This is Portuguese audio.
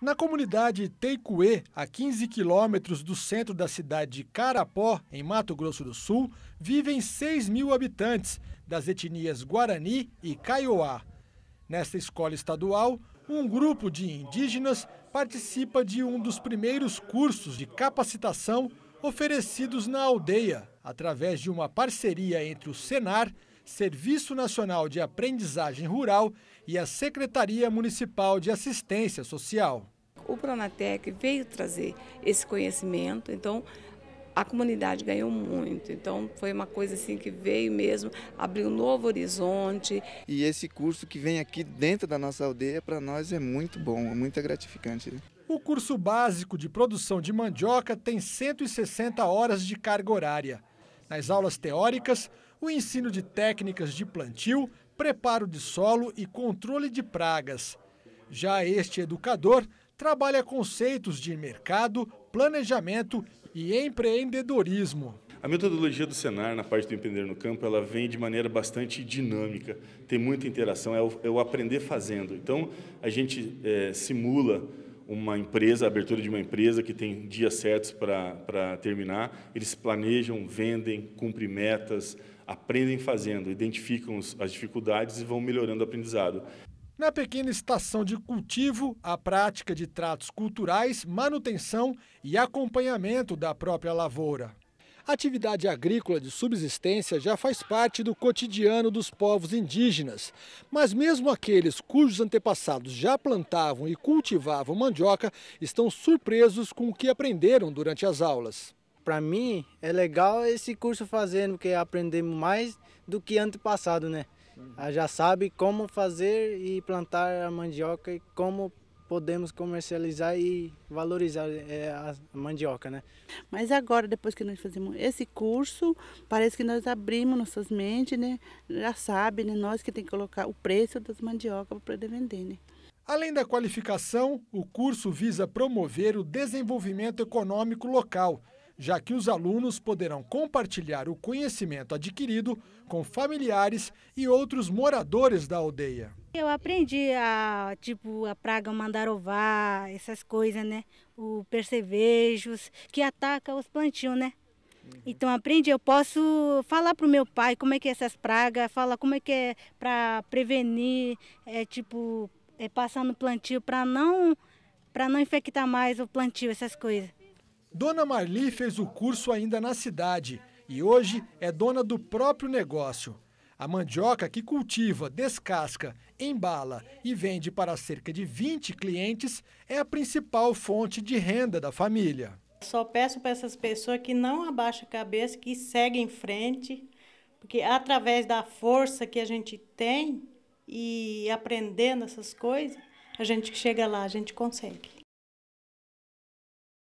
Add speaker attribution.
Speaker 1: Na comunidade Teicuê, a 15 quilômetros do centro da cidade de Carapó, em Mato Grosso do Sul, vivem 6 mil habitantes das etnias Guarani e Kaiowá. Nesta escola estadual, um grupo de indígenas participa de um dos primeiros cursos de capacitação oferecidos na aldeia, através de uma parceria entre o Senar Serviço Nacional de Aprendizagem Rural e a Secretaria Municipal de Assistência Social. O Pronatec veio trazer esse conhecimento, então
Speaker 2: a comunidade ganhou muito. Então foi uma coisa assim que veio mesmo, abriu um novo horizonte. E esse curso que vem aqui dentro da nossa aldeia para nós é muito bom, é muito gratificante. O
Speaker 1: curso básico de produção de mandioca tem 160 horas de carga horária. Nas aulas teóricas, o ensino de técnicas de plantio, preparo de solo e controle de pragas. Já este educador trabalha conceitos de mercado, planejamento e empreendedorismo.
Speaker 2: A metodologia do Senar na parte do empreender no campo, ela vem de maneira bastante dinâmica, tem muita interação, é o, é o aprender fazendo. Então, a gente é, simula uma empresa, a abertura de uma empresa que tem dias certos para terminar, eles planejam, vendem, cumprem metas, aprendem fazendo, identificam as dificuldades e vão melhorando o aprendizado.
Speaker 1: Na pequena estação de cultivo, a prática de tratos culturais, manutenção e acompanhamento da própria lavoura. A atividade agrícola de subsistência já faz parte do cotidiano dos povos indígenas, mas mesmo aqueles cujos antepassados já plantavam e cultivavam mandioca estão surpresos com o que aprenderam durante as aulas. Para mim é legal esse curso fazendo, porque aprendemos mais do que antepassado, né? Uhum. Já sabe como fazer e plantar a mandioca e como
Speaker 3: podemos comercializar e valorizar é, a mandioca, né? Mas agora, depois que nós fazemos esse curso, parece que nós abrimos nossas mentes, né? Já sabe, né? Nós que tem que colocar o preço das mandioca para poder vender, né?
Speaker 1: Além da qualificação, o curso visa promover o desenvolvimento econômico local, já que os alunos poderão compartilhar o conhecimento adquirido com familiares e outros moradores da aldeia.
Speaker 3: Eu aprendi a, tipo, a praga mandarová, essas coisas, né? O percevejos, que ataca os plantios, né? Uhum. Então aprendi, eu posso falar para o meu pai como é que é essas pragas, falar como é que é para prevenir, é tipo, é passar no plantio para não, pra não infectar mais o plantio, essas coisas.
Speaker 1: Dona Marli fez o curso ainda na cidade e hoje é dona do próprio negócio. A mandioca que cultiva, descasca, embala e vende para cerca de 20 clientes é a principal fonte de renda da família.
Speaker 3: Só peço para essas pessoas que não abaixem a cabeça, que seguem em frente, porque é através da força que a gente tem e aprendendo essas coisas, a gente que chega lá, a gente consegue.